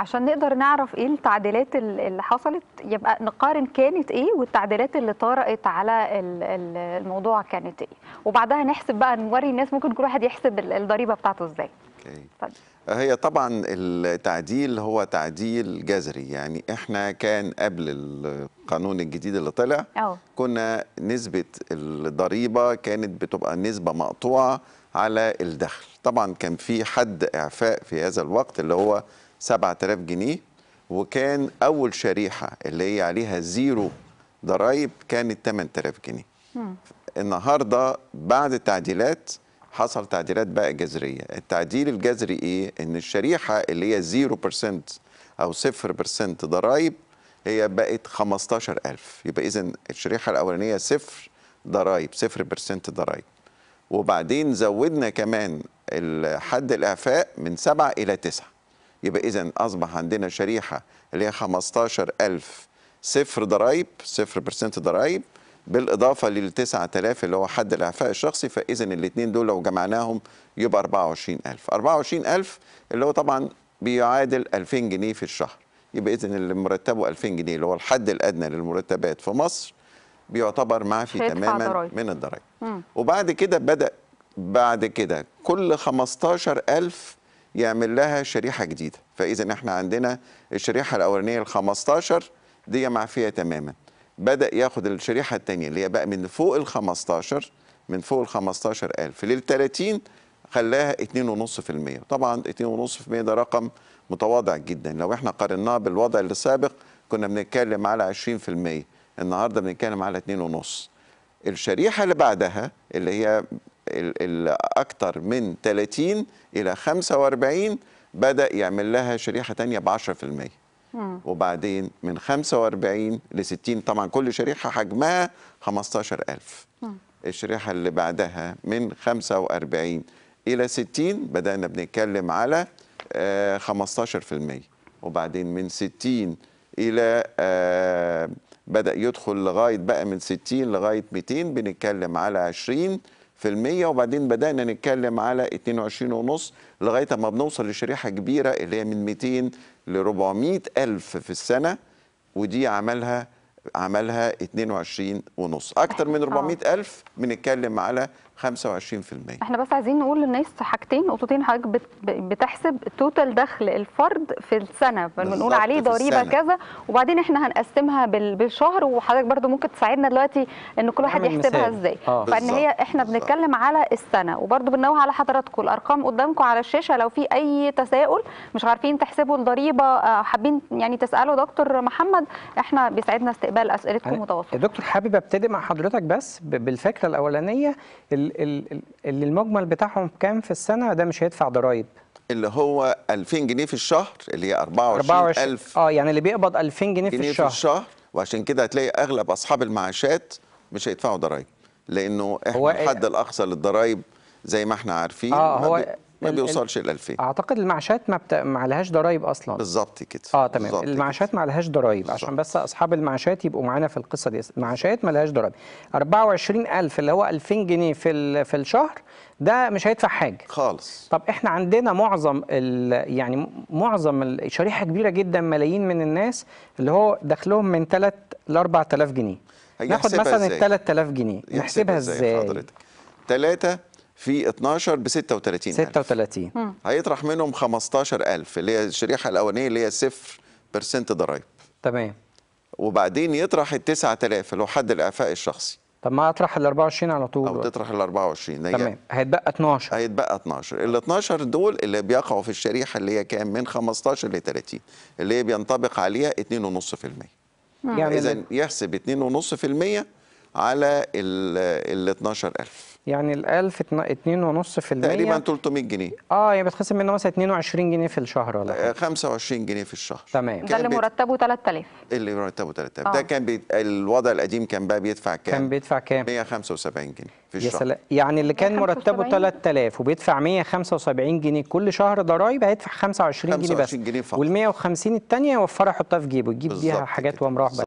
عشان نقدر نعرف ايه التعديلات اللي حصلت يبقى نقارن كانت ايه والتعديلات اللي طرأت على الموضوع كانت ايه وبعدها نحسب بقى نوري الناس ممكن كل واحد يحسب الضريبه بتاعته ازاي طيب. هي طبعا التعديل هو تعديل جذري يعني احنا كان قبل القانون الجديد اللي طلع أوه. كنا نسبة الضريبة كانت بتبقى نسبة مقطوعة على الدخل طبعا كان في حد اعفاء في هذا الوقت اللي هو 7000 جنيه وكان أول شريحة اللي هي عليها زيرو ضرايب كانت 8000 جنيه النهاردة بعد التعديلات حصل تعديلات بقى جذرية التعديل الجذري إيه؟ إن الشريحة اللي هي 0% أو 0% ضرايب هي بقت 15000 يبقى إذا الشريحة الأولانية صفر ضرايب 0% ضرايب وبعدين زودنا كمان حد الإعفاء من 7 إلى 9 يبقى إذا أصبح عندنا شريحة اللي هي 15000 صفر ضرايب صفر برسنت ضرايب بالإضافة لل 9000 اللي هو حد الإعفاء الشخصي فإذا الاثنين دول لو جمعناهم يبقى 24000 24000 اللي هو طبعا بيعادل 2000 جنيه في الشهر يبقى إذا اللي مرتبه 2000 جنيه اللي هو الحد الأدنى للمرتبات في مصر بيعتبر معفي تماما ضرائب. من الضرايب وبعد كده بدأ بعد كده كل 15000 يعمل لها شريحه جديده فاذا احنا عندنا الشريحه الاولانيه ال 15 دي معفيه تماما بدا ياخد الشريحه الثانيه اللي هي بقى من فوق ال 15 من فوق ال 15000 لل 30 خلاها 2.5% طبعا 2.5% ده رقم متواضع جدا لو احنا قارناه بالوضع اللي سابق كنا بنتكلم على 20% النهارده بنتكلم على 2.5 الشريحه اللي بعدها اللي هي الأكثر من 30 الى 45 بدا يعمل لها شريحه ثانيه ب 10% وبعدين من 45 ل 60 طبعا كل شريحه حجمها 15000 الشريحه اللي بعدها من 45 الى 60 بدانا بنتكلم على 15% آه، وبعدين من 60 الى آه، بدا يدخل لغايه بقى من 60 لغايه 200 بنتكلم على 20 وبعدين بدأنا نتكلم على 22.5 لغاية ما بنوصل لشريحة كبيرة اللي هي من 200 ل 400 ألف في السنة ودي عملها عملها 22 ونص اكتر من 400 آه. الف بنتكلم على 25% احنا بس عايزين نقول للناس حاجتين نقطتين حضرتك بتحسب توتال دخل الفرد في السنه فبنقول عليه ضريبه كذا وبعدين احنا هنقسمها بالشهر وحضرتك برده ممكن تساعدنا دلوقتي ان كل واحد يحسبها ازاي آه. فان هي احنا بنتكلم على السنه وبرده بننوه على حضراتكم الارقام قدامكم على الشاشه لو في اي تساؤل مش عارفين تحسبوا الضريبه آه، حابين يعني تسالوا دكتور محمد احنا بيساعدنا استقبال استقبال اسئلتكم وتواصلكم دكتور حابب ابتدي مع حضرتك بس بالفكره الاولانيه اللي المجمل بتاعهم كام في السنه ده مش هيدفع ضرائب اللي هو 2000 جنيه في الشهر اللي هي 24000 اه يعني اللي بيقبض 2000 جنيه, جنيه في الشهر في الشهر وعشان كده هتلاقي اغلب اصحاب المعاشات مش هيدفعوا ضرائب لانه احنا الحد الاقصى للضرائب زي ما احنا عارفين اه هو ما بيوصلش ال 2000 اعتقد المعاشات ما بت... ما عليهاش ضرايب اصلا بالظبط كده اه تمام المعاشات ما عليهاش ضرايب عشان بس اصحاب المعاشات يبقوا معانا في القصه دي المعاشات ما لهاش ضرايب 24000 اللي هو 2000 جنيه في ال... في الشهر ده مش هيدفع حاجه خالص طب احنا عندنا معظم ال... يعني معظم ال... شريحه كبيره جدا ملايين من الناس اللي هو دخلهم من 3 ل 4000 جنيه ناخد مثلا ال 3000 جنيه نحسبها ازاي حضرتك 3 في 12 ب 36 36 ألف. هيطرح منهم 15000 اللي هي الشريحه الاولانيه اللي هي 0% ضرايب تمام وبعدين يطرح ال 9000 اللي هو حد الاعفاء الشخصي طب ما اطرح ال 24 على طول او تطرح ال 24 تمام هيتبقى 12 هيتبقى 12 ال 12 دول اللي بيقعوا في الشريحه اللي هي كام من 15 ل 30 اللي هي بينطبق عليها 2.5% يعني اذا يحسب 2.5% على ال 12000 يعني ال 1000 2.5% تقريبا 300 جنيه اه يعني بتخصم منه مثلا 22 جنيه في الشهر ولا 25 آه، جنيه في الشهر تمام ده اللي مرتبه 3000 اللي مرتبه 3000 آه. ده كان بي... الوضع القديم كان بقى بيدفع كام؟ كان بيدفع كام؟ 175 جنيه في الشهر يا سلام يعني اللي كان مرتبه 3000 وبيدفع 175 جنيه كل شهر ضرايب هيدفع 25, 25 جنيه بس 25 جنيه فقط وال 150 الثانيه يوفرها يحطها في جيبه يجيب بيها حاجات وامراح